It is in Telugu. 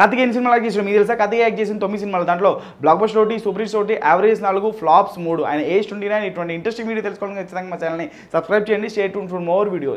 కథకి ఎన్ని సినిమాలు యాక్ట్ చేసాడు మీకు తెలుసా కార్తిక్ యాక్ట్ చేసిన తొమ్మిది సినిమాలు దాంట్లో బ్లాక్ బస్ ఒకటి సూపర్ ఒకటి యావరేజ్ నాలుగు ఫ్లాప్స్ మూడు ఆయన ఏజ్ ట్వంటీ నైన్ ఇటువంటి ఇంట్రెస్టింగ్ వీడియో తెలుసుకోవడం ఖచ్చితంగా మా ఛానల్ని సబ్స్క్రైబ్ చేయండి share to for more videos